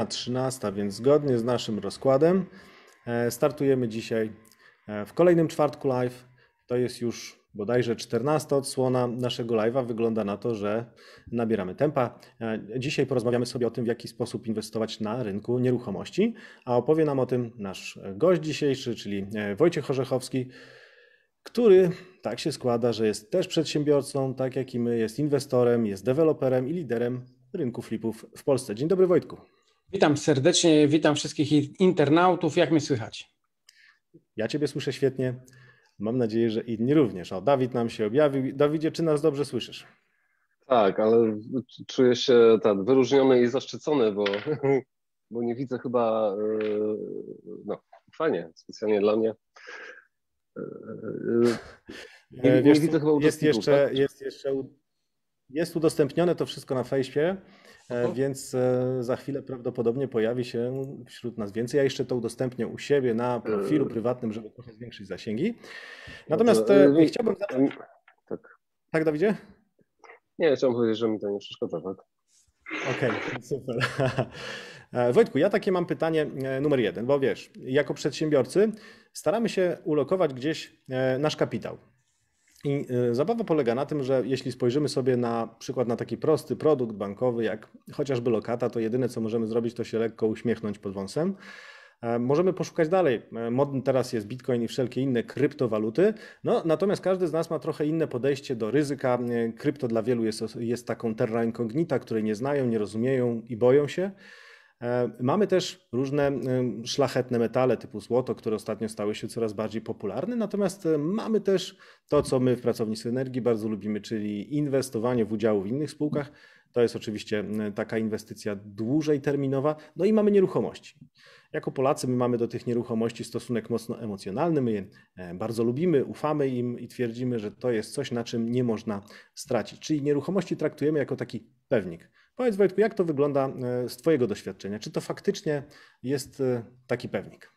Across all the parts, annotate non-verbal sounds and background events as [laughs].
na 13, więc zgodnie z naszym rozkładem e, startujemy dzisiaj e, w kolejnym czwartku live. To jest już bodajże 14 odsłona naszego live'a. Wygląda na to, że nabieramy tempa. E, dzisiaj porozmawiamy sobie o tym, w jaki sposób inwestować na rynku nieruchomości, a opowie nam o tym nasz gość dzisiejszy, czyli Wojciech Orzechowski, który tak się składa, że jest też przedsiębiorcą, tak jak i my, jest inwestorem, jest deweloperem i liderem rynku flipów w Polsce. Dzień dobry Wojtku. Witam serdecznie, witam wszystkich internautów. Jak mnie słychać? Ja Ciebie słyszę świetnie. Mam nadzieję, że inni również. O, Dawid nam się objawił. Dawidzie, czy nas dobrze słyszysz? Tak, ale czuję się tak wyróżniony i zaszczycony, bo, bo nie widzę chyba, e, no fajnie, specjalnie dla mnie. E, e, nie, Wiesz, nie widzę chyba jest jeszcze, tak? jest jeszcze jest udostępnione to wszystko na fejsie. E, no. Więc e, za chwilę prawdopodobnie pojawi się wśród nas więcej. Ja jeszcze to udostępnię u siebie na profilu e. prywatnym, żeby trochę zwiększyć zasięgi. No Natomiast no chciałbym. Tak. tak, Dawidzie? Nie, chciałbym powiedzieć, że mi to nie przeszkadza, tak? Okej, okay, [laughs] super. [laughs] Wojtku, ja takie mam pytanie numer jeden, bo wiesz, jako przedsiębiorcy staramy się ulokować gdzieś nasz kapitał. I e, zabawa polega na tym, że jeśli spojrzymy sobie na przykład na taki prosty produkt bankowy, jak chociażby lokata, to jedyne co możemy zrobić, to się lekko uśmiechnąć pod wąsem. E, możemy poszukać dalej. E, modny teraz jest Bitcoin i wszelkie inne kryptowaluty. No, natomiast każdy z nas ma trochę inne podejście do ryzyka. Krypto dla wielu jest, jest taką terra incognita, której nie znają, nie rozumieją i boją się. E, mamy też różne szlachetne metale typu złoto, które ostatnio stały się coraz bardziej popularne, natomiast e, mamy też to, co my w Pracowni Synergii bardzo lubimy, czyli inwestowanie w udziały w innych spółkach. To jest oczywiście taka inwestycja dłużej terminowa. No i mamy nieruchomości. Jako Polacy my mamy do tych nieruchomości stosunek mocno emocjonalny, my je e, bardzo lubimy, ufamy im i twierdzimy, że to jest coś, na czym nie można stracić. Czyli nieruchomości traktujemy jako taki pewnik. Powiedz Wojtku, jak to wygląda e, z Twojego doświadczenia? Czy to faktycznie jest e, taki pewnik?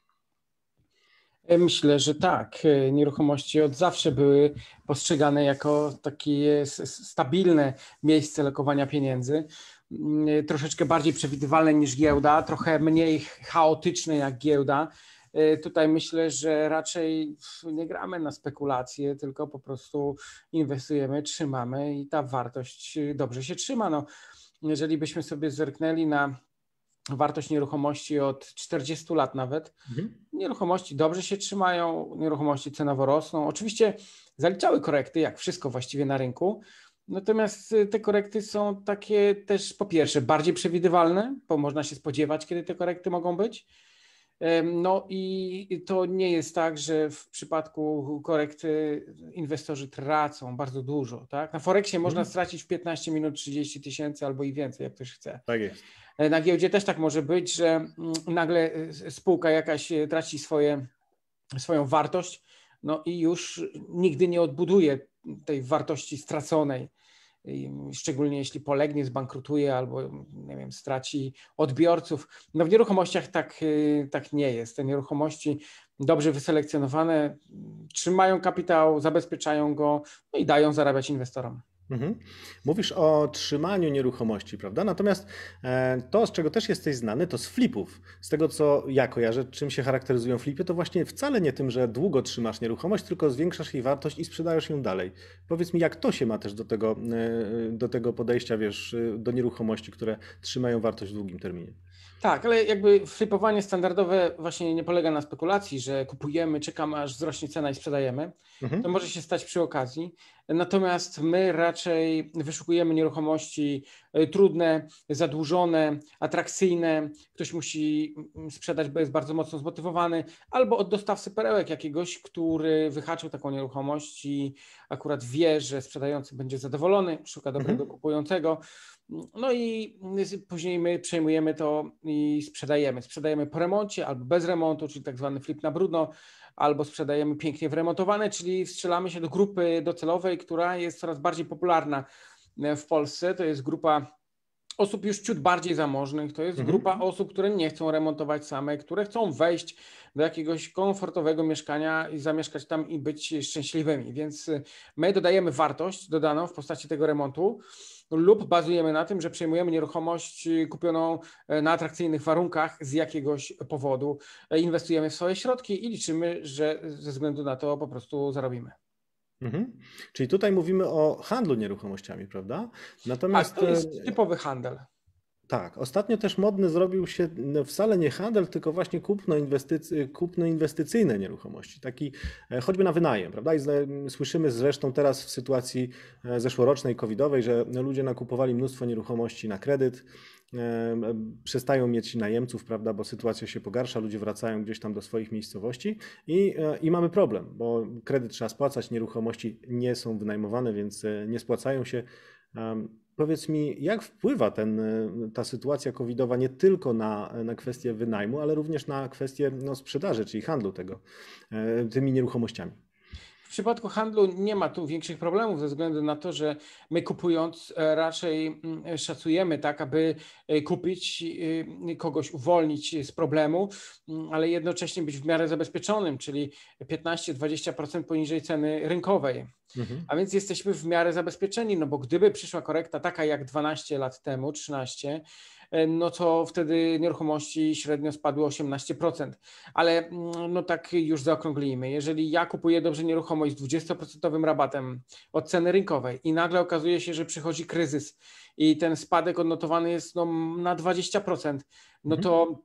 E, myślę, że tak. E, nieruchomości od zawsze były postrzegane jako takie stabilne miejsce lokowania pieniędzy. Mm, e, troszeczkę bardziej przewidywalne niż giełda, trochę mniej chaotyczne jak giełda. Tutaj myślę, że raczej nie gramy na spekulacje, tylko po prostu inwestujemy, trzymamy i ta wartość dobrze się trzyma. No, jeżeli byśmy sobie zerknęli na wartość nieruchomości od 40 lat nawet. Mhm. Nieruchomości dobrze się trzymają, nieruchomości cenowo rosną. Oczywiście zaliczały korekty, jak wszystko właściwie na rynku. Natomiast y, te korekty są takie też po pierwsze bardziej przewidywalne, bo można się spodziewać, kiedy te korekty mogą być. No i to nie jest tak, że w przypadku korekty inwestorzy tracą bardzo dużo. Tak? Na Forexie mhm. można stracić w 15 minut 30 tysięcy albo i więcej, jak ktoś chce. Tak jest. E, na giełdzie też tak może być, że mm, nagle y, spółka jakaś y, traci swoje, swoją wartość no i już nigdy nie odbuduje tej wartości straconej szczególnie jeśli polegnie, zbankrutuje albo nie wiem, straci odbiorców. No w nieruchomościach tak, y, tak nie jest. Te nieruchomości dobrze wyselekcjonowane trzymają kapitał, zabezpieczają go no i dają zarabiać inwestorom. Mhm. Mówisz o trzymaniu nieruchomości, prawda? Natomiast e, to, z czego też jesteś znany, to z flipów. Z tego, co ja kojarzę, czym się charakteryzują flipy, to właśnie wcale nie tym, że długo trzymasz nieruchomość, tylko zwiększasz jej wartość i sprzedajesz ją dalej. Powiedz mi, jak to się ma też do tego, e, do tego podejścia, wiesz, y, do nieruchomości, które trzymają wartość w długim terminie? Tak, ale jakby flipowanie standardowe właśnie nie polega na spekulacji, że kupujemy, czekamy aż wzrośnie cena i sprzedajemy. Mhm. To może się stać przy okazji. Natomiast my raczej wyszukujemy nieruchomości e, trudne, zadłużone, atrakcyjne. Ktoś musi mm, sprzedać, bo jest bardzo mocno zmotywowany, albo od dostawcy perełek jakiegoś, który wyhaczył taką nieruchomość i akurat wie, że sprzedający będzie zadowolony, szuka dobrego mhm. kupującego. No i później my przejmujemy to i sprzedajemy. Sprzedajemy po remoncie albo bez remontu, czyli tak zwany flip na brudno albo sprzedajemy pięknie wremontowane, czyli strzelamy się do grupy docelowej, która jest coraz bardziej popularna e, w Polsce. To jest grupa osób już ciut bardziej zamożnych, to jest mhm. grupa osób, które nie chcą remontować same, które chcą wejść do jakiegoś komfortowego mieszkania i zamieszkać tam i być szczęśliwymi. Więc my dodajemy wartość dodaną w postaci tego remontu lub bazujemy na tym, że przejmujemy nieruchomość y, kupioną e, na atrakcyjnych warunkach z jakiegoś powodu, e, inwestujemy w swoje środki i liczymy, że ze względu na to po prostu zarobimy. Mhm. Czyli tutaj mówimy o handlu nieruchomościami, prawda? Natomiast. A to jest e, typowy handel. Tak, ostatnio też modny zrobił się no, wcale nie handel, tylko właśnie kupno, inwestycy, kupno inwestycyjne nieruchomości, taki e, choćby na wynajem, prawda? I mm, słyszymy zresztą teraz w sytuacji e, zeszłorocznej, covidowej, że no, ludzie nakupowali mnóstwo nieruchomości na kredyt, e, przestają mieć najemców, prawda, bo sytuacja się pogarsza, ludzie wracają gdzieś tam do swoich miejscowości i, i mamy problem, bo kredyt trzeba spłacać, nieruchomości nie są wynajmowane, więc nie spłacają się. Powiedz mi, jak wpływa ten, e, ta sytuacja covidowa nie tylko na, e, na kwestię wynajmu, ale również na kwestię no, sprzedaży, czyli handlu tego, e, tymi nieruchomościami? W przypadku handlu nie ma tu większych problemów ze względu na to, że my kupując e, raczej mm, szacujemy tak, aby e, kupić e, kogoś, uwolnić z problemu, mm, ale jednocześnie być w miarę zabezpieczonym, czyli 15-20% poniżej ceny rynkowej. Mhm. A więc jesteśmy w miarę zabezpieczeni, no bo gdyby przyszła korekta taka jak 12 lat temu, 13, E, no to wtedy nieruchomości średnio spadły 18%. Ale mm, no tak już zaokrąglimy. Jeżeli ja kupuję dobrze nieruchomość z 20% rabatem od ceny rynkowej i nagle okazuje się, że przychodzi kryzys i ten spadek odnotowany jest no, na 20%, no mhm. to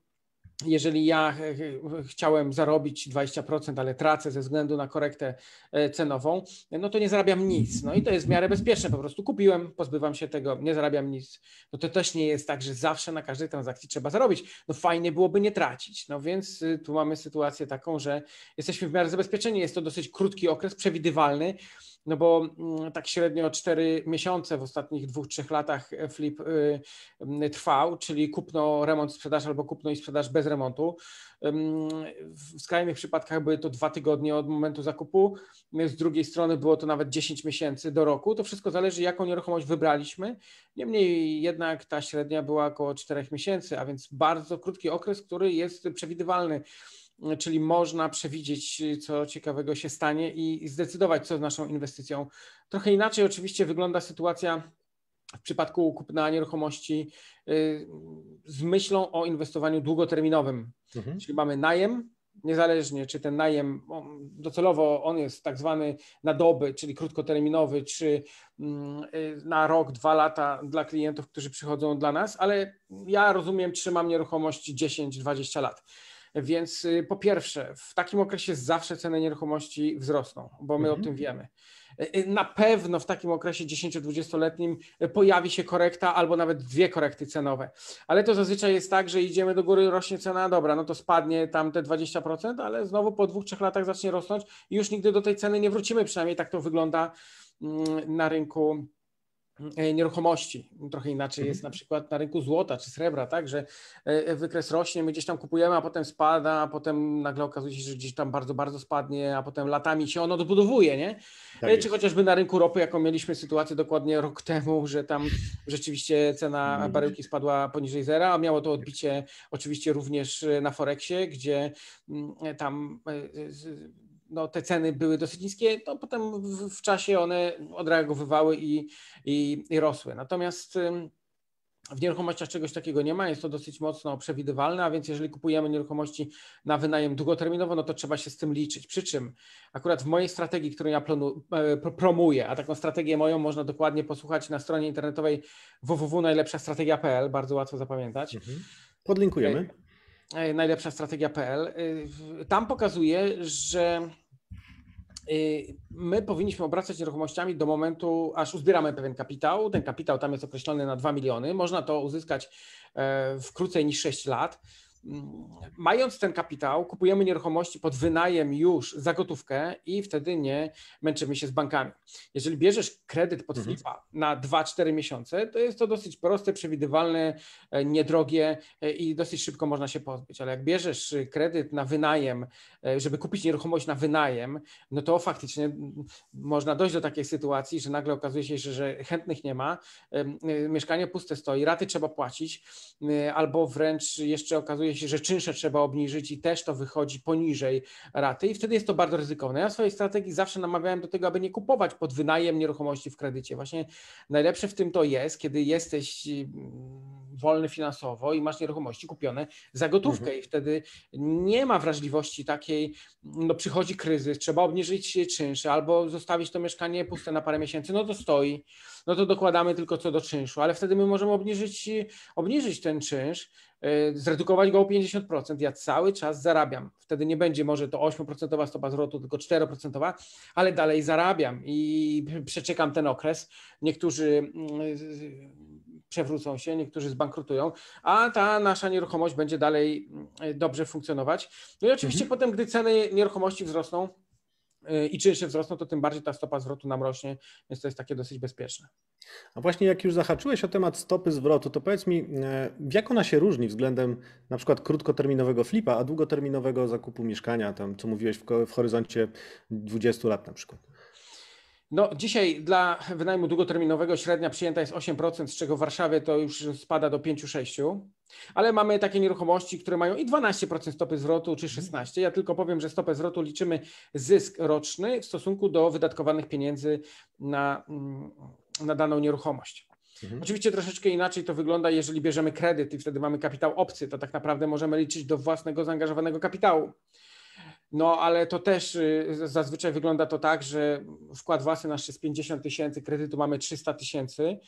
jeżeli ja e, e, chciałem zarobić 20%, ale tracę ze względu na korektę e, cenową, no to nie zarabiam nic. No i to jest w miarę bezpieczne. Po prostu kupiłem, pozbywam się tego, nie zarabiam nic. No to też nie jest tak, że zawsze na każdej transakcji trzeba zarobić. No fajnie byłoby nie tracić. No więc y, tu mamy sytuację taką, że jesteśmy w miarę zabezpieczeni. Jest to dosyć krótki okres, przewidywalny no bo mm, tak średnio 4 miesiące w ostatnich dwóch, trzech latach e, flip y, mm, trwał, czyli kupno, remont, sprzedaż albo kupno i sprzedaż bez remontu. W skrajnych przypadkach były to dwa tygodnie od momentu zakupu, z drugiej strony było to nawet 10 miesięcy do roku. To wszystko zależy, jaką nieruchomość wybraliśmy. Niemniej jednak ta średnia była około 4 miesięcy, a więc bardzo krótki okres, który jest przewidywalny czyli można przewidzieć, co ciekawego się stanie i zdecydować, co z naszą inwestycją. Trochę inaczej oczywiście wygląda sytuacja w przypadku kupna nieruchomości y, z myślą o inwestowaniu długoterminowym. Mhm. Czyli mamy najem, niezależnie czy ten najem, docelowo on jest tak zwany na doby, czyli krótkoterminowy, czy mm, y, na rok, dwa lata dla klientów, którzy przychodzą dla nas, ale ja rozumiem, trzymam nieruchomości 10-20 lat. Więc y, po pierwsze, w takim okresie zawsze ceny nieruchomości wzrosną, bo my mhm. o tym wiemy. Y, y, na pewno w takim okresie 10-20-letnim pojawi się korekta albo nawet dwie korekty cenowe. Ale to zazwyczaj jest tak, że idziemy do góry, rośnie cena, dobra, no to spadnie tam te 20%, ale znowu po dwóch, trzech latach zacznie rosnąć i już nigdy do tej ceny nie wrócimy, przynajmniej tak to wygląda mm, na rynku E, nieruchomości. Trochę inaczej jest mhm. na przykład na rynku złota czy srebra, tak, że e, e, wykres rośnie, my gdzieś tam kupujemy, a potem spada, a potem nagle okazuje się, że gdzieś tam bardzo, bardzo spadnie, a potem latami się ono odbudowuje, nie? Tak czy chociażby na rynku ropy, jaką mieliśmy sytuację dokładnie rok temu, że tam rzeczywiście cena mhm. baryłki spadła poniżej zera, a miało to odbicie oczywiście również na Forexie, gdzie mm, tam no, te ceny były dosyć niskie, to potem w, w czasie one odreagowywały i, i, i rosły. Natomiast w nieruchomościach czegoś takiego nie ma, jest to dosyć mocno przewidywalne, a więc jeżeli kupujemy nieruchomości na wynajem długoterminowo, no to trzeba się z tym liczyć. Przy czym akurat w mojej strategii, którą ja e, promuję, a taką strategię moją można dokładnie posłuchać na stronie internetowej www.najlepszastrategia.pl, bardzo łatwo zapamiętać. Mhm. Podlinkujemy. E, E, najlepsza strategia.pl, e, tam pokazuje, że e, my powinniśmy obracać nieruchomościami do momentu, aż uzbieramy pewien kapitał. Ten kapitał tam jest określony na 2 miliony. Można to uzyskać w krócej niż 6 lat mając ten kapitał, kupujemy nieruchomości pod wynajem już za gotówkę i wtedy nie męczymy się z bankami. Jeżeli bierzesz kredyt pod mhm. flipa na 2-4 miesiące, to jest to dosyć proste, przewidywalne, e, niedrogie e, i dosyć szybko można się pozbyć. Ale jak bierzesz kredyt na wynajem, e, żeby kupić nieruchomość na wynajem, no to faktycznie można dojść do takiej sytuacji, że nagle okazuje się, że, że chętnych nie ma, mieszkanie puste stoi, raty trzeba płacić, albo wręcz jeszcze okazuje okazuje się, że czynsze trzeba obniżyć i też to wychodzi poniżej raty i wtedy jest to bardzo ryzykowne. Ja w swojej strategii zawsze namawiałem do tego, aby nie kupować pod wynajem nieruchomości w kredycie. Właśnie najlepsze w tym to jest, kiedy jesteś mm, wolny finansowo i masz nieruchomości kupione za gotówkę mhm. i wtedy nie ma wrażliwości takiej, no przychodzi kryzys, trzeba obniżyć czynsze albo zostawić to mieszkanie puste na parę miesięcy, no to stoi, no to dokładamy tylko co do czynszu, ale wtedy my możemy obniżyć, obniżyć ten czynsz E, zredukować go o 50%. Ja cały czas zarabiam. Wtedy nie będzie może to 8% stopa zwrotu, tylko 4%, ale dalej zarabiam i przeczekam ten okres. Niektórzy mm, przewrócą się, niektórzy zbankrutują, a ta nasza nieruchomość będzie dalej mm, dobrze funkcjonować. No i oczywiście mhm. potem, gdy ceny nieruchomości wzrosną, E, i jeszcze wzrosną, to tym bardziej ta stopa zwrotu nam rośnie, więc to jest takie dosyć bezpieczne. A właśnie jak już zahaczyłeś o temat stopy zwrotu, to powiedz mi, e, jak ona się różni względem na przykład krótkoterminowego flipa, a długoterminowego zakupu mieszkania, tam co mówiłeś w horyzoncie 20 lat na przykład? No, dzisiaj dla wynajmu długoterminowego średnia przyjęta jest 8%, z czego w Warszawie to już spada do 5-6%, ale mamy takie nieruchomości, które mają i 12% stopy zwrotu, czy 16%. Mhm. Ja tylko powiem, że stopę zwrotu liczymy zysk roczny w stosunku do wydatkowanych pieniędzy na, mm, na daną nieruchomość. Mhm. Oczywiście troszeczkę inaczej to wygląda, jeżeli bierzemy kredyt i wtedy mamy kapitał obcy, to tak naprawdę możemy liczyć do własnego zaangażowanego kapitału. No, ale to też y, zazwyczaj wygląda to tak, że wkład własny nasz jest 50 tysięcy, kredytu mamy 300 tysięcy,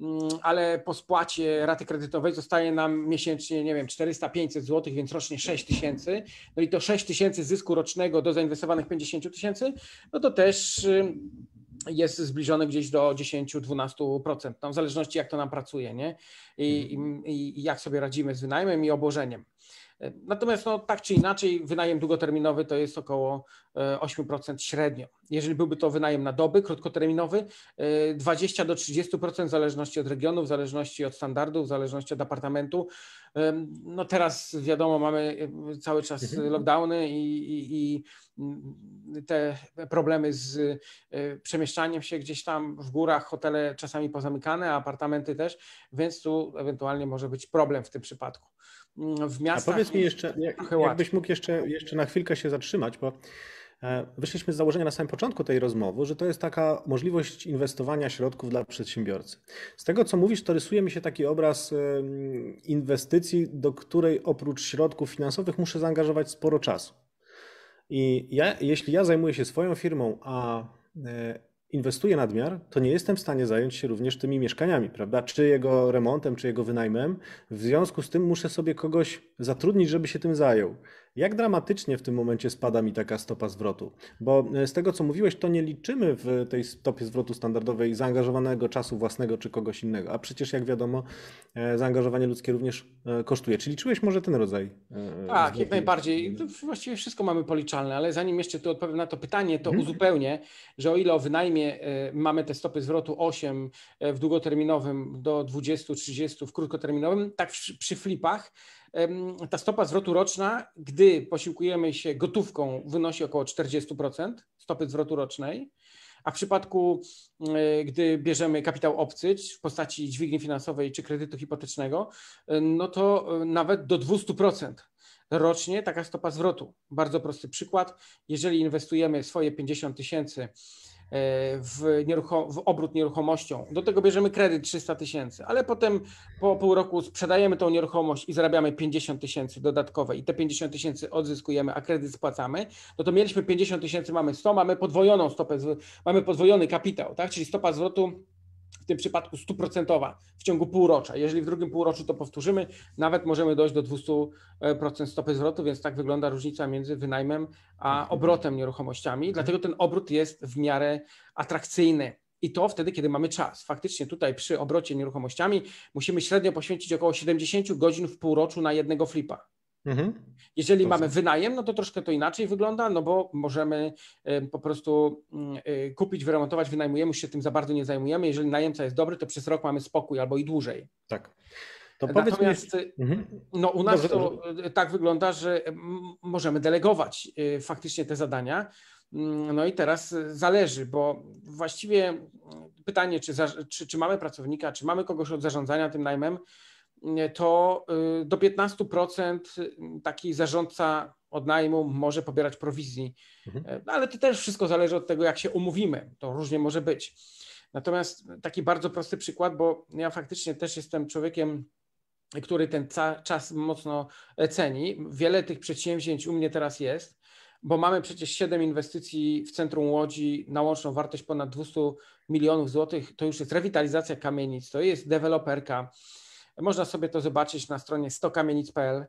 mm, ale po spłacie raty kredytowej zostaje nam miesięcznie, nie wiem, 400-500 zł, więc rocznie 6 tysięcy. No i to 6 tysięcy zysku rocznego do zainwestowanych 50 tysięcy, no to też y, jest zbliżone gdzieś do 10-12%, no w zależności jak to nam pracuje, nie? I, mhm. i, I jak sobie radzimy z wynajmem i obłożeniem. Natomiast no, tak czy inaczej wynajem długoterminowy to jest około 8% e, średnio. Jeżeli byłby to wynajem na doby krótkoterminowy, 20 e, do 30% w zależności od regionu, w zależności od standardów, w zależności od apartamentu. No teraz wiadomo, mamy e, cały czas mhm. lockdowny i, i, i mm, te problemy z przemieszczaniem się gdzieś tam w górach, hotele czasami pozamykane, a apartamenty też, więc tu ewentualnie może być problem w tym przypadku w miastach. A powiedz mi jeszcze, jak, jakbyś mógł jeszcze, jeszcze na chwilkę się zatrzymać, bo e, Wyszliśmy z założenia na samym początku tej rozmowy, że to jest taka możliwość inwestowania środków dla przedsiębiorcy. Z tego, co mówisz, to rysuje mi się taki obraz inwestycji, do której oprócz środków finansowych muszę zaangażować sporo czasu. I ja, jeśli ja zajmuję się swoją firmą, a e, inwestuję nadmiar, to nie jestem w stanie zająć się również tymi mieszkaniami, prawda? Czy jego remontem, czy jego wynajmem. W związku z tym muszę sobie kogoś zatrudnić, żeby się tym zajął. Jak dramatycznie w tym momencie spada mi taka stopa zwrotu? Bo e, z tego, co mówiłeś, to nie liczymy w tej stopie zwrotu standardowej zaangażowanego czasu własnego czy kogoś innego. A przecież, jak wiadomo, e, zaangażowanie ludzkie również e, kosztuje. Czy liczyłeś może ten rodzaj? Tak, jak najbardziej. No, właściwie wszystko mamy policzalne, ale zanim jeszcze tu odpowiem na to pytanie, to hmm. uzupełnię, że o ile o wynajmie mamy te stopy zwrotu 8 w długoterminowym do 20-30 w krótkoterminowym, tak przy flipach ta stopa zwrotu roczna, gdy posiłkujemy się gotówką, wynosi około 40% stopy zwrotu rocznej, a w przypadku, e, gdy bierzemy kapitał obcy w postaci dźwigni finansowej czy kredytu hipotecznego, e, no to e, nawet do 200% rocznie taka stopa zwrotu. Bardzo prosty przykład. Jeżeli inwestujemy swoje 50 tysięcy E, w, w obrót nieruchomością. Do tego bierzemy kredyt 300 tysięcy, ale potem po pół roku sprzedajemy tą nieruchomość i zarabiamy 50 tysięcy dodatkowe i te 50 tysięcy odzyskujemy, a kredyt spłacamy, no to mieliśmy 50 tysięcy, mamy 100, mamy podwojoną stopę, mamy podwojony kapitał, tak? czyli stopa zwrotu w tym przypadku stuprocentowa w ciągu półrocza. Jeżeli w drugim półroczu to powtórzymy, nawet możemy dojść do 200% stopy zwrotu, więc tak wygląda różnica między wynajmem a mhm. obrotem nieruchomościami. Mhm. Dlatego ten obrót jest w miarę atrakcyjny. I to wtedy, kiedy mamy czas. Faktycznie tutaj przy obrocie nieruchomościami musimy średnio poświęcić około 70 godzin w półroczu na jednego flipa. Mhm. Jeżeli to mamy wynajem, no to troszkę to inaczej wygląda, no bo możemy e, po prostu mm, e, kupić, wyremontować, wynajmujemy, się tym za bardzo nie zajmujemy. Jeżeli najemca jest dobry, to przez rok mamy spokój albo i dłużej. Tak. To Natomiast mhm. Mhm. no, u nas dobrze, to e, tak wygląda, że możemy delegować faktycznie te zadania. Mm, no i teraz zależy, bo właściwie mm, pytanie, czy, za, czy, czy mamy pracownika, czy mamy kogoś od zarządzania tym najmem, to y, do 15% y, taki zarządca odnajmu może pobierać prowizji. Mhm. E, no, ale to też wszystko zależy od tego, jak się umówimy. To różnie może być. Natomiast taki bardzo prosty przykład, bo ja faktycznie też jestem człowiekiem, który ten czas mocno e, ceni. Wiele tych przedsięwzięć u mnie teraz jest, bo mamy przecież 7 inwestycji w centrum Łodzi na łączną wartość ponad 200 milionów złotych. To już jest rewitalizacja kamienic, to jest deweloperka, można sobie to zobaczyć na stronie stokamienic.pl.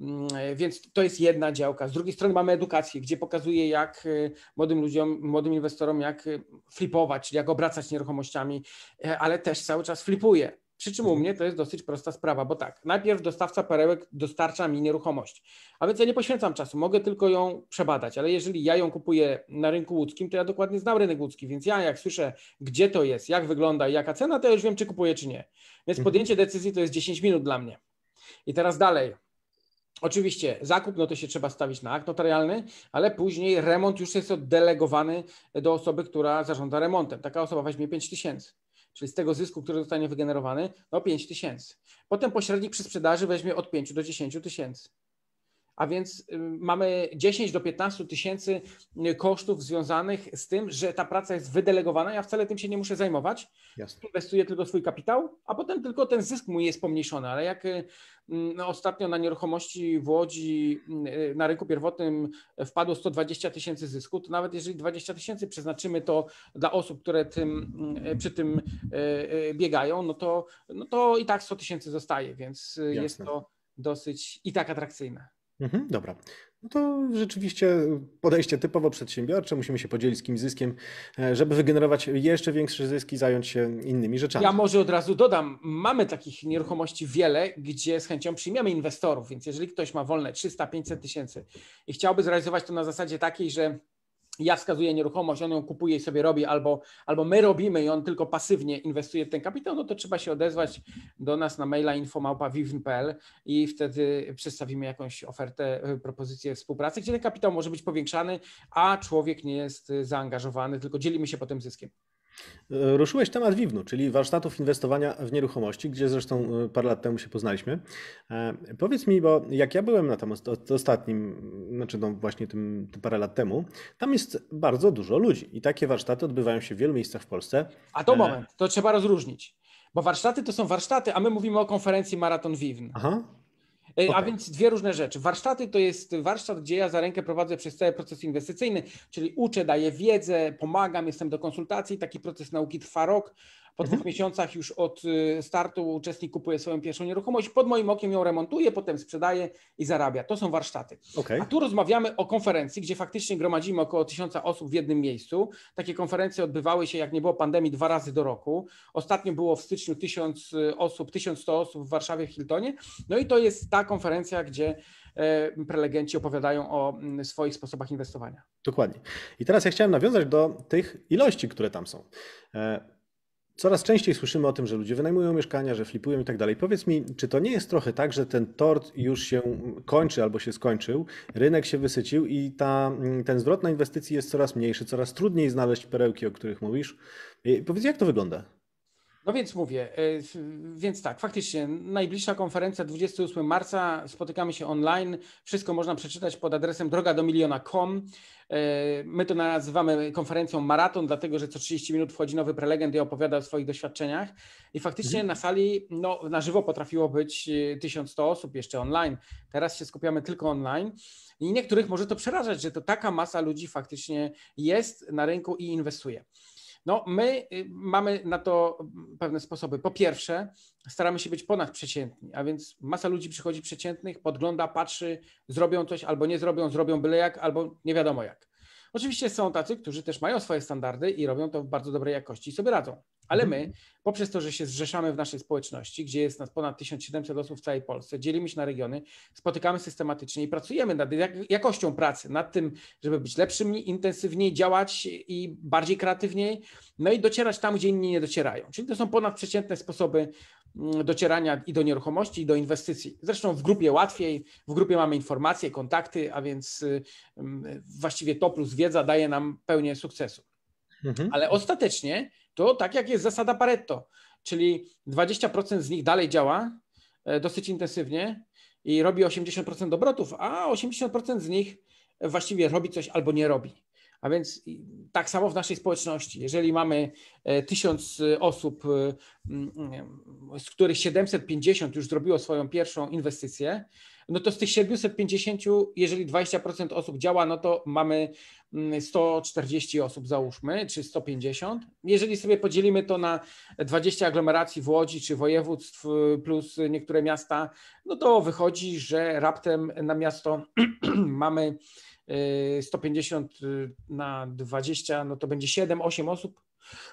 Mm, więc to jest jedna działka. Z drugiej strony mamy edukację, gdzie pokazuje jak y, młodym ludziom, młodym inwestorom, jak y, flipować, jak obracać nieruchomościami, e, ale też cały czas flipuję. Przy czym u mhm. mnie to jest dosyć prosta sprawa, bo tak, najpierw dostawca perełek dostarcza mi nieruchomość, a więc ja nie poświęcam czasu, mogę tylko ją przebadać, ale jeżeli ja ją kupuję na rynku łódzkim, to ja dokładnie znam rynek łódzki, więc ja jak słyszę, gdzie to jest, jak wygląda i jaka cena, to ja już wiem, czy kupuję, czy nie. Więc mhm. podjęcie decyzji to jest 10 minut dla mnie. I teraz dalej. Oczywiście zakup, no to się trzeba stawić na akt notarialny, ale później remont już jest oddelegowany do osoby, która zarządza remontem. Taka osoba weźmie 5 tysięcy czyli z tego zysku, który zostanie wygenerowany, no 5 tysięcy. Potem pośrednik przy sprzedaży weźmie od 5 do 10 tysięcy a więc y, mamy 10 do 15 tysięcy y, kosztów związanych z tym, że ta praca jest wydelegowana, ja wcale tym się nie muszę zajmować, Jasne. inwestuję tylko swój kapitał, a potem tylko ten zysk mój jest pomniejszony, ale jak y, no, ostatnio na nieruchomości w Łodzi na rynku pierwotnym wpadło 120 tysięcy zysku, to nawet jeżeli 20 tysięcy przeznaczymy to dla osób, które tym, przy tym biegają, no to, no to i tak 100 tysięcy zostaje, więc Jasne. jest to dosyć i tak atrakcyjne. Mhm, dobra. No to rzeczywiście podejście typowo przedsiębiorcze, musimy się podzielić z kimś zyskiem, e, żeby wygenerować jeszcze większe zyski, zająć się innymi rzeczami. Ja może od razu dodam, mamy takich nieruchomości wiele, gdzie z chęcią przyjmiemy inwestorów, więc jeżeli ktoś ma wolne 300-500 tysięcy i chciałby zrealizować to na zasadzie takiej, że ja wskazuję nieruchomość, on ją kupuje i sobie robi, albo, albo my robimy i on tylko pasywnie inwestuje w ten kapitał, no to trzeba się odezwać do nas na maila infomałpa.vivn.pl i wtedy przedstawimy jakąś ofertę, e, propozycję współpracy, gdzie ten kapitał może być powiększany, a człowiek nie jest e, zaangażowany, tylko dzielimy się potem zyskiem. Ruszyłeś temat Wiwnu, czyli warsztatów inwestowania w nieruchomości, gdzie zresztą e, parę lat temu się poznaliśmy. E, powiedz mi, bo jak ja byłem na tam ostatnim, znaczy no właśnie tym, tym parę lat temu, tam jest bardzo dużo ludzi i takie warsztaty odbywają się w wielu miejscach w Polsce. A to e, moment, to trzeba rozróżnić, bo warsztaty to są warsztaty, a my mówimy o konferencji Maraton Wiwn. Aha. Okay. E, a więc dwie różne rzeczy. Warsztaty to jest warsztat, gdzie ja za rękę prowadzę przez cały proces inwestycyjny, czyli uczę, daję wiedzę, pomagam, jestem do konsultacji. Taki proces nauki trwa rok. Po mhm. dwóch miesiącach już od y, startu uczestnik kupuje swoją pierwszą nieruchomość, pod moim okiem ją remontuje, potem sprzedaje i zarabia. To są warsztaty. Okay. A tu rozmawiamy o konferencji, gdzie faktycznie gromadzimy około tysiąca osób w jednym miejscu. Takie konferencje odbywały się, jak nie było pandemii, dwa razy do roku. Ostatnio było w styczniu tysiąc y, osób, 1100 osób w Warszawie, w Hiltonie. No i to jest ta konferencja, gdzie e, prelegenci opowiadają o mm, swoich sposobach inwestowania. Dokładnie. I teraz ja chciałem nawiązać do tych ilości, które tam są. E, Coraz częściej słyszymy o tym, że ludzie wynajmują mieszkania, że flipują i tak dalej. Powiedz mi, czy to nie jest trochę tak, że ten tort już się kończy albo się skończył, rynek się wysycił i ta, mm, ten zwrot na inwestycji jest coraz mniejszy, coraz trudniej znaleźć perełki, o których mówisz. I y, powiedz, jak to wygląda? No więc mówię, e, więc tak, faktycznie najbliższa konferencja 28 marca, spotykamy się online, wszystko można przeczytać pod adresem drogadomiliona.com. E, my to nazywamy konferencją maraton, dlatego że co 30 minut wchodzi nowy prelegent i opowiada o swoich doświadczeniach. I faktycznie mhm. na sali no, na żywo potrafiło być 1100 e, osób jeszcze online. Teraz się skupiamy tylko online. I niektórych może to przerażać, że to taka masa ludzi faktycznie jest na rynku i inwestuje. No, my y, mamy na to pewne sposoby. Po pierwsze, staramy się być ponadprzeciętni, a więc masa ludzi przychodzi przeciętnych, podgląda, patrzy, zrobią coś albo nie zrobią, zrobią byle jak, albo nie wiadomo jak. Oczywiście są tacy, którzy też mają swoje standardy i robią to w bardzo dobrej jakości i sobie radzą. Ale mhm. my, poprzez to, że się zrzeszamy w naszej społeczności, gdzie jest nas ponad 1700 osób w całej Polsce, dzielimy się na regiony, spotykamy systematycznie i pracujemy nad jakością pracy, nad tym, żeby być lepszym, intensywniej działać i bardziej kreatywniej, no i docierać tam, gdzie inni nie docierają. Czyli to są ponadprzeciętne sposoby mm, docierania i do nieruchomości, i do inwestycji. Zresztą w grupie łatwiej, w grupie mamy informacje, kontakty, a więc y, mm, właściwie to plus wiedza daje nam pełnię sukcesu. Mhm. Ale ostatecznie to tak jak jest zasada Pareto, czyli 20% z nich dalej działa e, dosyć intensywnie i robi 80% obrotów, a 80% z nich właściwie robi coś albo nie robi. A więc tak samo w naszej społeczności, jeżeli mamy e, tysiąc e, osób, e, z których 750 już zrobiło swoją pierwszą inwestycję, no to z tych 750, jeżeli 20% osób działa, no to mamy 140 osób załóżmy, czy 150. Jeżeli sobie podzielimy to na 20 aglomeracji w Łodzi czy województw plus niektóre miasta, no to wychodzi, że raptem na miasto [clears throat] mamy 150 y, y, na 20, no to będzie 7-8 osób.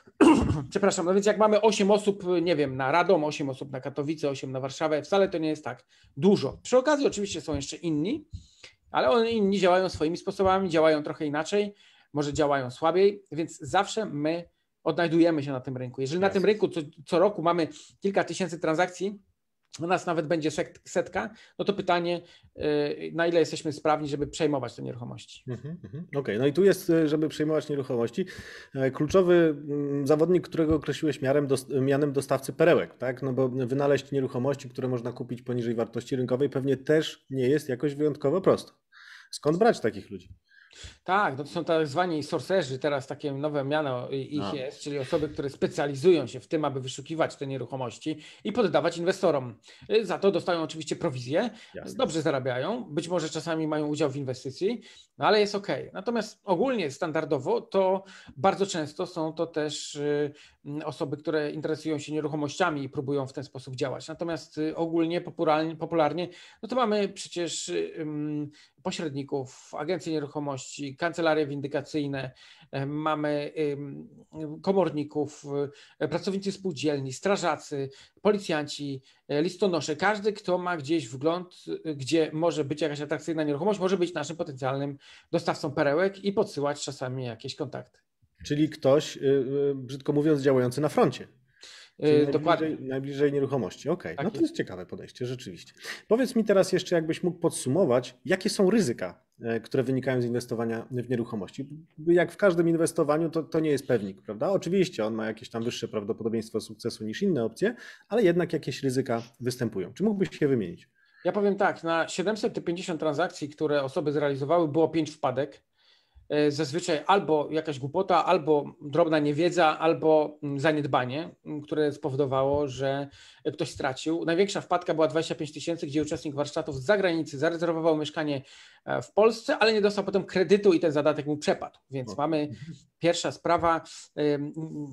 [clears throat] Przepraszam, no więc jak mamy 8 osób, nie wiem, na Radom, 8 osób na Katowice, 8 na Warszawę, wcale to nie jest tak dużo. Przy okazji oczywiście są jeszcze inni, ale oni inni działają swoimi sposobami, działają trochę inaczej, może działają słabiej, więc zawsze my odnajdujemy się na tym rynku. Jeżeli na tak tym rynku co, co roku mamy kilka tysięcy transakcji, nas nawet będzie setka, no to pytanie, y, na ile jesteśmy sprawni, żeby przejmować te nieruchomości. Mhm, mhm. Okej, okay. no i tu jest, y, żeby przejmować nieruchomości, y, kluczowy mm, zawodnik, którego określiłeś miarem, mianem dostawcy perełek, tak? No bo wynaleźć nieruchomości, które można kupić poniżej wartości rynkowej, pewnie też nie jest jakoś wyjątkowo prosto. Skąd brać takich ludzi? Tak, no to są tak zwani sorcerzy, teraz takie nowe miano ich no. jest, czyli osoby, które specjalizują się w tym, aby wyszukiwać te nieruchomości i poddawać inwestorom. Y, za to dostają oczywiście prowizję. Jasne. dobrze zarabiają, być może czasami mają udział w inwestycji, no ale jest ok. Natomiast ogólnie, standardowo, to bardzo często są to też y, Mm, osoby, które interesują się nieruchomościami i próbują w ten sposób działać. Natomiast y, ogólnie popularnie, no to mamy przecież y, mm, pośredników, agencje nieruchomości, kancelarie windykacyjne, e, mamy komorników, y, pracownicy spółdzielni, strażacy, policjanci, e, listonosze. Każdy, kto ma gdzieś wgląd, gdzie może być jakaś atrakcyjna nieruchomość, może być naszym potencjalnym dostawcą perełek i podsyłać czasami jakieś kontakty czyli ktoś, y, y, brzydko mówiąc, działający na froncie. Czyli y, dokładnie. Najbliżej, najbliżej nieruchomości. Okej, okay. No tak no to jest, jest ciekawe podejście, rzeczywiście. Powiedz mi teraz jeszcze, jakbyś mógł podsumować, jakie są ryzyka, e, które wynikają z inwestowania w nieruchomości. Jak w każdym inwestowaniu, to, to nie jest pewnik, prawda? Oczywiście on ma jakieś tam wyższe prawdopodobieństwo sukcesu niż inne opcje, ale jednak jakieś ryzyka występują. Czy mógłbyś je wymienić? Ja powiem tak, na 750 transakcji, które osoby zrealizowały, było 5 wpadek. E, zazwyczaj albo jakaś głupota, albo drobna niewiedza, albo mm, zaniedbanie, mm, które spowodowało, że ktoś stracił. Największa wpadka była 25 tysięcy, gdzie uczestnik warsztatów z zagranicy zarezerwował mieszkanie e, w Polsce, ale nie dostał potem kredytu i ten zadatek mu przepadł. Więc mamy mhm. pierwsza sprawa,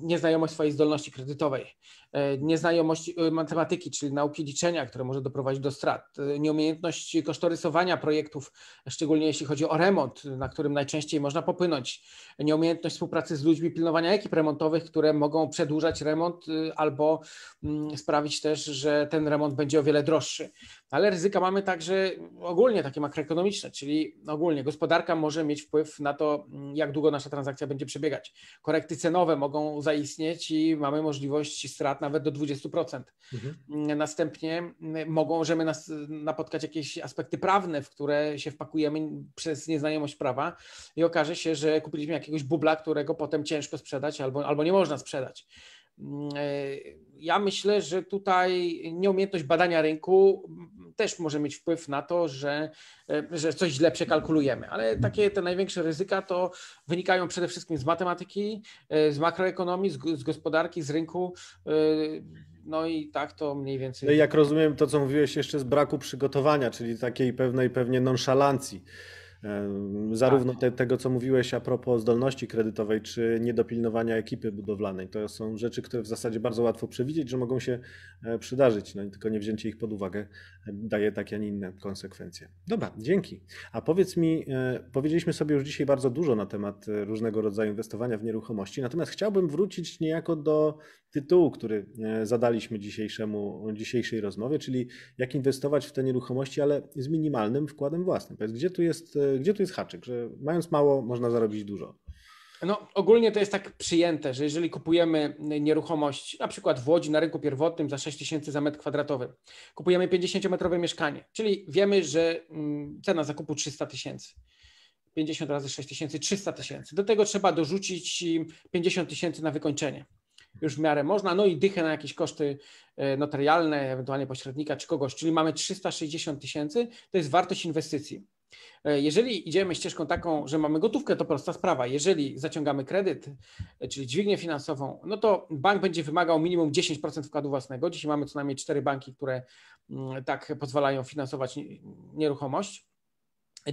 nieznajomość swojej zdolności kredytowej. E, nieznajomość e, matematyki, czyli nauki liczenia, które może doprowadzić do strat, e, nieumiejętność kosztorysowania projektów, szczególnie jeśli chodzi o remont, na którym najczęściej można popłynąć, nieumiejętność współpracy z ludźmi, pilnowania ekip remontowych, które mogą przedłużać remont albo mm, sprawić też, że ten remont będzie o wiele droższy. Ale ryzyka mamy także ogólnie takie makroekonomiczne, czyli ogólnie gospodarka może mieć wpływ na to, mm, jak długo nasza transakcja będzie przebiegać. Korekty cenowe mogą zaistnieć i mamy możliwość strat nawet do 20%. Mhm. Następnie mm, mogą, możemy nas napotkać jakieś aspekty prawne, w które się wpakujemy przez nieznajomość prawa i okaże się, że kupiliśmy jakiegoś bubla, którego potem ciężko sprzedać albo, albo nie można sprzedać. Mm, e, ja myślę, że tutaj nieumiejętność badania rynku też może mieć wpływ na to, że, e, że coś źle przekalkulujemy, ale takie te największe ryzyka to wynikają przede wszystkim z matematyki, e, z makroekonomii, z, z gospodarki, z rynku. E, no i tak to mniej więcej. No i jak rozumiem to, co mówiłeś jeszcze z braku przygotowania, czyli takiej pewnej pewnie nonszalancji. Zarówno tak. te, tego, co mówiłeś a propos zdolności kredytowej, czy niedopilnowania ekipy budowlanej. To są rzeczy, które w zasadzie bardzo łatwo przewidzieć, że mogą się e, przydarzyć, no, tylko wzięcie ich pod uwagę e, daje takie, a nie inne konsekwencje. Dobra, dzięki. A powiedz mi, e, powiedzieliśmy sobie już dzisiaj bardzo dużo na temat różnego rodzaju inwestowania w nieruchomości, natomiast chciałbym wrócić niejako do tytułu, który zadaliśmy dzisiejszemu, dzisiejszej rozmowie, czyli jak inwestować w te nieruchomości, ale z minimalnym wkładem własnym. Powiedz, gdzie tu jest gdzie tu jest haczyk, że mając mało można zarobić dużo? No, ogólnie to jest tak przyjęte, że jeżeli kupujemy nieruchomość, na przykład w Łodzi na rynku pierwotnym za 6 tysięcy za metr kwadratowy, kupujemy 50-metrowe mieszkanie, czyli wiemy, że mm, cena zakupu 300 tysięcy. 50 razy 6 tysięcy, 300 tysięcy. Do tego trzeba dorzucić 50 tysięcy na wykończenie. Już w miarę można, no i dychę na jakieś koszty e, notarialne, ewentualnie pośrednika czy kogoś, czyli mamy 360 tysięcy, to jest wartość inwestycji. E, jeżeli idziemy ścieżką taką, że mamy gotówkę, to prosta sprawa. Jeżeli zaciągamy kredyt, e, czyli dźwignię finansową, no to bank będzie wymagał minimum 10% wkładu własnego. Dzisiaj mamy co najmniej cztery banki, które mm, tak pozwalają finansować nieruchomość.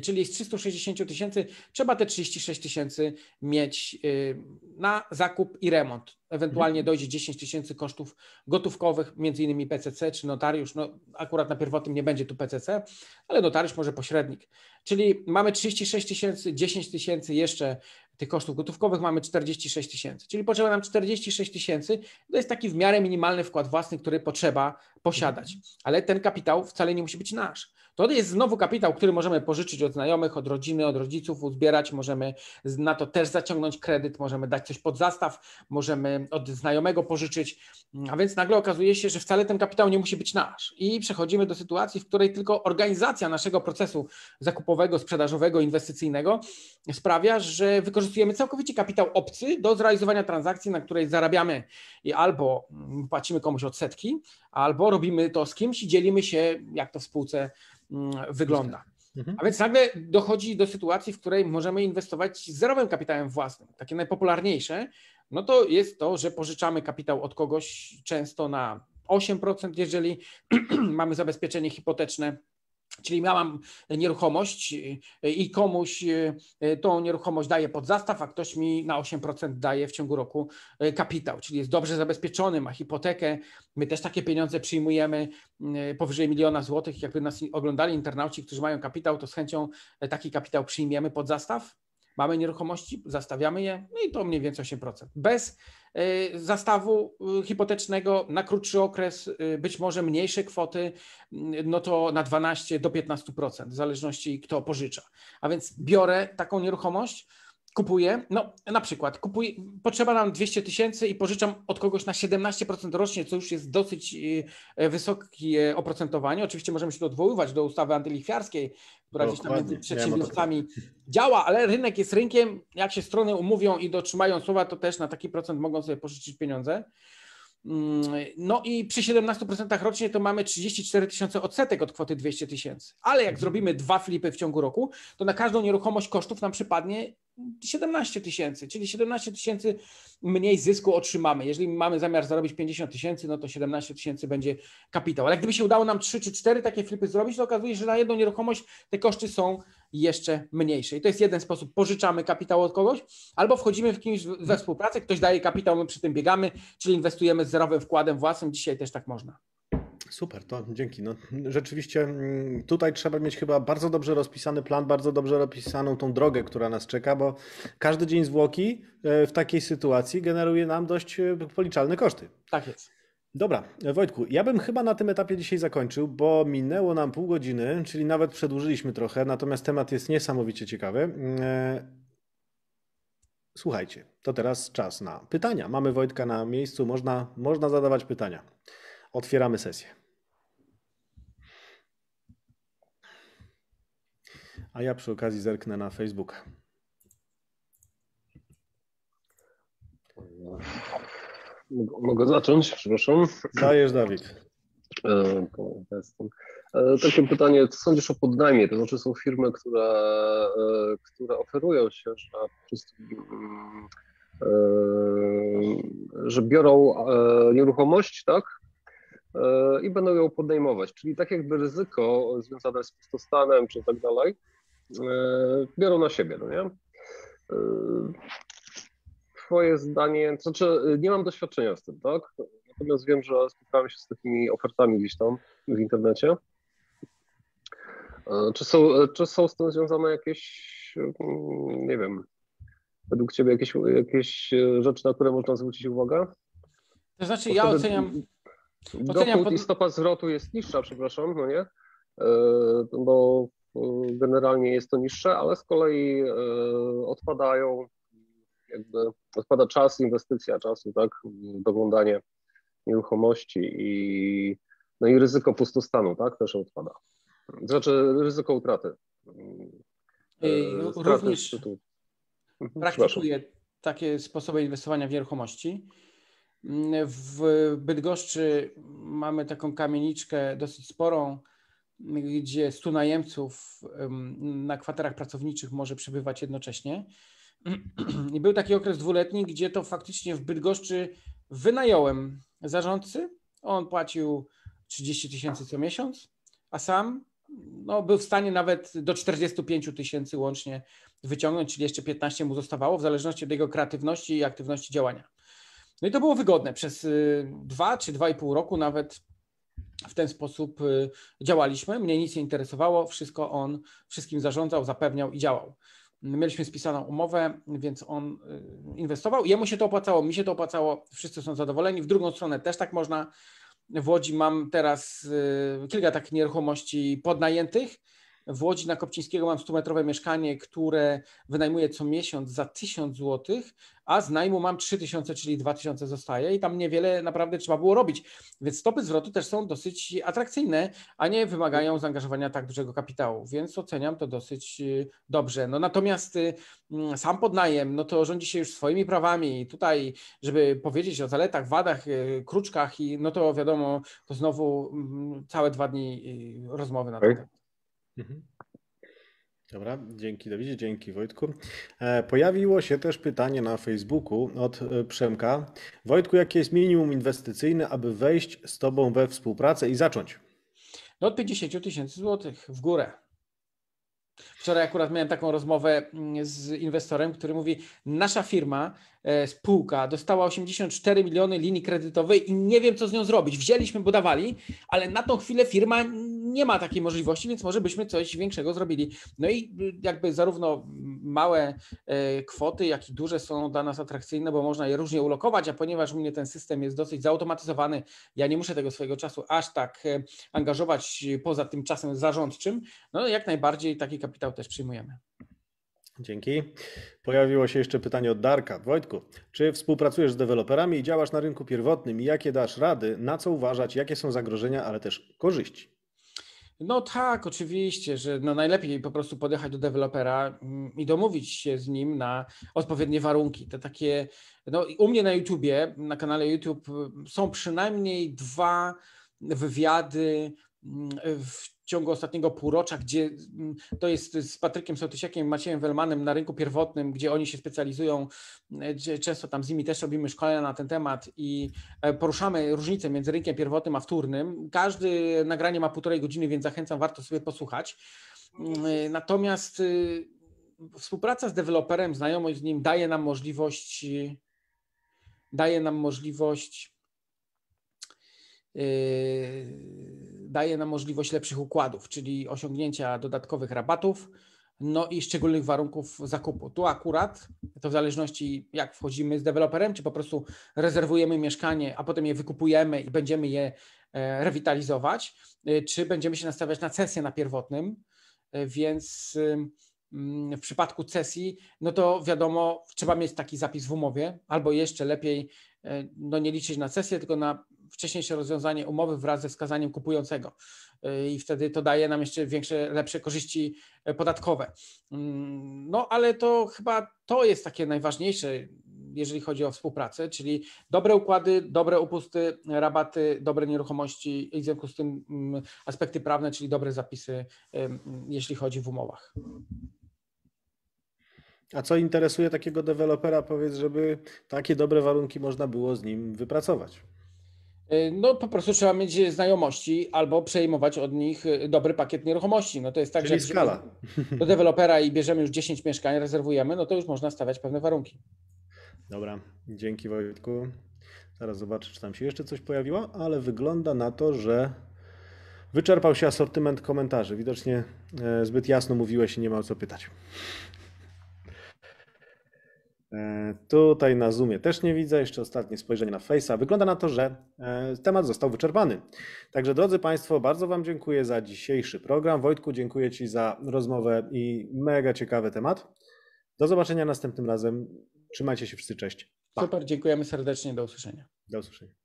Czyli z 360 tysięcy trzeba te 36 tysięcy mieć y, na zakup i remont. Ewentualnie mhm. dojdzie 10 tysięcy kosztów gotówkowych, między innymi PCC czy notariusz. No, akurat na pierwotnym nie będzie tu PCC, ale notariusz może pośrednik. Czyli mamy 36 tysięcy, 10 tysięcy jeszcze tych kosztów gotówkowych, mamy 46 tysięcy. Czyli potrzeba nam 46 tysięcy. To jest taki w miarę minimalny wkład własny, który potrzeba posiadać. Mhm. Ale ten kapitał wcale nie musi być nasz. To jest znowu kapitał, który możemy pożyczyć od znajomych, od rodziny, od rodziców, uzbierać, możemy na to też zaciągnąć kredyt, możemy dać coś pod zastaw, możemy od znajomego pożyczyć, a więc nagle okazuje się, że wcale ten kapitał nie musi być nasz. I przechodzimy do sytuacji, w której tylko organizacja naszego procesu zakupowego, sprzedażowego, inwestycyjnego sprawia, że wykorzystujemy całkowicie kapitał obcy do zrealizowania transakcji, na której zarabiamy i albo płacimy komuś odsetki, albo robimy to z kimś i dzielimy się, jak to w spółce mm, wygląda. Mhm. A więc nagle dochodzi do sytuacji, w której możemy inwestować zerowym kapitałem własnym. Takie najpopularniejsze, no to jest to, że pożyczamy kapitał od kogoś często na 8%, jeżeli [clears throat] mamy zabezpieczenie hipoteczne Czyli miałam nieruchomość y, i komuś y, y, tą nieruchomość daje pod zastaw, a ktoś mi na 8% daje w ciągu roku kapitał, czyli jest dobrze zabezpieczony, ma hipotekę. My też takie pieniądze przyjmujemy powyżej miliona złotych. Jakby nas oglądali internauci, którzy mają kapitał, to z chęcią taki kapitał przyjmiemy pod zastaw mamy nieruchomości, zastawiamy je, no i to mniej więcej 8%. Bez y, zastawu y, hipotecznego na krótszy okres, y, być może mniejsze kwoty, no to na 12 do 15%, w zależności kto pożycza. A więc biorę taką nieruchomość, kupuję, no na przykład kupuję, potrzeba nam 200 tysięcy i pożyczam od kogoś na 17% rocznie, co już jest dosyć e, wysokie oprocentowanie. Oczywiście możemy się odwoływać do ustawy antylichwiarskiej, która no, gdzieś tam między no przedsiębiorcami działa, ale rynek jest rynkiem. Jak się strony umówią i dotrzymają słowa, to też na taki procent mogą sobie pożyczyć pieniądze. Mm, no i przy 17% rocznie to mamy 34 tysiące odsetek od kwoty 200 tysięcy. Ale jak zrobimy dwa flipy w ciągu roku, to na każdą nieruchomość kosztów nam przypadnie 17 tysięcy, czyli 17 tysięcy mniej zysku otrzymamy. Jeżeli mamy zamiar zarobić 50 tysięcy, no to 17 tysięcy będzie kapitał. Ale gdyby się udało nam 3 czy 4 takie flipy zrobić, to okazuje się, że na jedną nieruchomość te koszty są jeszcze mniejsze. I to jest jeden sposób. Pożyczamy kapitał od kogoś, albo wchodzimy w kimś we współpracę, ktoś daje kapitał, my przy tym biegamy, czyli inwestujemy z zerowym wkładem własnym. Dzisiaj też tak można. Super, to dzięki. No, rzeczywiście mm, tutaj trzeba mieć chyba bardzo dobrze rozpisany plan, bardzo dobrze rozpisaną tą drogę, która nas czeka, bo każdy dzień zwłoki e, w takiej sytuacji generuje nam dość e, policzalne koszty. Tak jest. Dobra, Wojtku, ja bym chyba na tym etapie dzisiaj zakończył, bo minęło nam pół godziny, czyli nawet przedłużyliśmy trochę, natomiast temat jest niesamowicie ciekawy. E, słuchajcie, to teraz czas na pytania. Mamy Wojtka na miejscu, można, można zadawać pytania. Otwieramy sesję. A ja przy okazji zerknę na Facebooka. Mogę zacząć, przepraszam. Dajesz, Dawid. E, e, takie pytanie, co sądzisz o podnajmie? To znaczy są firmy, które, e, które oferują się, że mm, że biorą nieruchomość, tak? I będą ją podejmować, czyli tak jakby ryzyko związane z pustostanem czy tak dalej, biorą na siebie, no nie? Twoje zdanie, to znaczy y, nie mam doświadczenia z tym, tak? Natomiast wiem, że spotkałem się z takimi ofertami gdzieś tam w internecie. E, czy są, e, czy są z tym związane jakieś, mm, nie wiem, według Ciebie jakieś, jakieś e, rzeczy, na które można zwrócić uwagę? To znaczy, ja oceniam. Dochód pod... i stopa zwrotu jest niższa, przepraszam, no nie? No bo generalnie jest to niższe, ale z kolei odpadają jakby odpada czas, inwestycja czasu, tak, doglądanie nieruchomości i, no i ryzyko pustostanu, tak, też odpada. Znaczy ryzyko utraty. E, no straty Również tytułu... Mhm, praktykuję takie sposoby inwestowania w nieruchomości. W Bydgoszczy mamy taką kamieniczkę dosyć sporą, gdzie 100 najemców na kwaterach pracowniczych może przebywać jednocześnie. [clears throat] I był taki okres dwuletni, gdzie to faktycznie w Bydgoszczy wynająłem zarządcy. On płacił 30 tysięcy co miesiąc, a sam no, był w stanie nawet do 45 tysięcy łącznie wyciągnąć, czyli jeszcze 15 mu zostawało, w zależności od jego kreatywności i aktywności działania. No i to było wygodne. Przez 2 y, czy 2,5 roku nawet w ten sposób y, działaliśmy. Mnie nic nie interesowało, wszystko on wszystkim zarządzał, zapewniał i działał mieliśmy spisaną umowę, więc on y, inwestował. Jemu się to opłacało, mi się to opłacało, wszyscy są zadowoleni. W drugą stronę też tak można. W Łodzi mam teraz y, kilka takich nieruchomości podnajętych w Łodzi na Kopcińskiego mam 100-metrowe mieszkanie, które wynajmuję co miesiąc za 1000 zł, a z najmu mam 3000, czyli 2000 zostaje i tam niewiele naprawdę trzeba było robić. Więc stopy zwrotu też są dosyć atrakcyjne, a nie wymagają zaangażowania tak dużego kapitału, więc oceniam to dosyć y, dobrze. No natomiast y, mm, sam podnajem, no to rządzi się już swoimi prawami. i Tutaj, żeby powiedzieć o zaletach, wadach, y, kruczkach, i no to wiadomo, to znowu mm, całe dwa dni rozmowy na ten temat. Mhm. Dobra, dzięki Dawidzie, dzięki Wojtku. E, pojawiło się też pytanie na Facebooku od e, Przemka. Wojtku, jakie jest minimum inwestycyjne, aby wejść z Tobą we współpracę i zacząć? No od 50 tysięcy złotych w górę. Wczoraj akurat miałem taką rozmowę mm, z inwestorem, który mówi: Nasza firma, e, spółka, dostała 84 miliony linii kredytowej i nie wiem, co z nią zrobić. Wzięliśmy, budowali, ale na tą chwilę firma nie ma takiej możliwości, więc może byśmy coś większego zrobili. No i y, jakby zarówno małe e, kwoty, jak i duże są dla nas atrakcyjne, bo można je różnie ulokować, a ponieważ u mnie ten system jest dosyć zautomatyzowany, ja nie muszę tego swojego czasu aż tak e, angażować e, poza tym czasem zarządczym, no jak najbardziej taki kapitał też przyjmujemy. Dzięki. Pojawiło się jeszcze pytanie od Darka. Wojtku, czy współpracujesz z deweloperami i działasz na rynku pierwotnym? i Jakie dasz rady? Na co uważać? Jakie są zagrożenia, ale też korzyści? No tak, oczywiście, że no najlepiej po prostu podjechać do dewelopera mm, i domówić się z nim na odpowiednie warunki. Te takie, no u mnie na YouTubie, na kanale YouTube są przynajmniej dwa wywiady mm, w ciągu ostatniego półrocza, gdzie mm, to jest z Patrykiem Sołtysiakiem, Maciejem Welmanem na rynku pierwotnym, gdzie oni się specjalizują, e, często tam z nimi też robimy szkolenia na ten temat i e, poruszamy różnicę między rynkiem pierwotnym a wtórnym. Każdy nagranie ma półtorej godziny, więc zachęcam, warto sobie posłuchać. Mm, e, natomiast y, współpraca z deweloperem, znajomość z nim daje nam możliwość daje nam możliwość yy, daje nam możliwość lepszych układów, czyli osiągnięcia dodatkowych rabatów, no i szczególnych warunków zakupu. Tu akurat, to w zależności jak wchodzimy z deweloperem, czy po prostu rezerwujemy mieszkanie, a potem je wykupujemy i będziemy je e, rewitalizować, e, czy będziemy się nastawiać na cesję na pierwotnym, e, więc w przypadku cesji, no to wiadomo, trzeba mieć taki zapis w umowie, albo jeszcze lepiej no nie liczyć na cesję, tylko na wcześniejsze rozwiązanie umowy wraz ze wskazaniem kupującego y, i wtedy to daje nam jeszcze większe, lepsze korzyści e, podatkowe. Mm, no ale to chyba to jest takie najważniejsze, jeżeli chodzi o współpracę, czyli dobre układy, dobre upusty, rabaty, dobre nieruchomości i w związku z tym mm, aspekty prawne, czyli dobre zapisy, jeśli chodzi w umowach. A co interesuje takiego dewelopera, powiedz, żeby takie dobre warunki można było z nim wypracować? E, no po prostu trzeba mieć znajomości albo przejmować od nich e, dobry pakiet nieruchomości. No to jest tak, Czyli że skala. do dewelopera i bierzemy już 10 mieszkań, rezerwujemy, no to już można stawiać pewne warunki. Dobra, dzięki Wojtku. Zaraz zobaczę, czy tam się jeszcze coś pojawiło, ale wygląda na to, że wyczerpał się asortyment komentarzy. Widocznie e, zbyt jasno mówiłeś i nie ma o co pytać. E, tutaj na Zoomie też nie widzę, jeszcze ostatnie spojrzenie na Face'a. Wygląda na to, że e, temat został wyczerpany. Także drodzy Państwo, bardzo Wam dziękuję za dzisiejszy program. Wojtku, dziękuję Ci za rozmowę i mega ciekawy temat. Do zobaczenia następnym razem. Trzymajcie się wszyscy, cześć. Pa. Super, dziękujemy serdecznie, do usłyszenia. Do usłyszenia.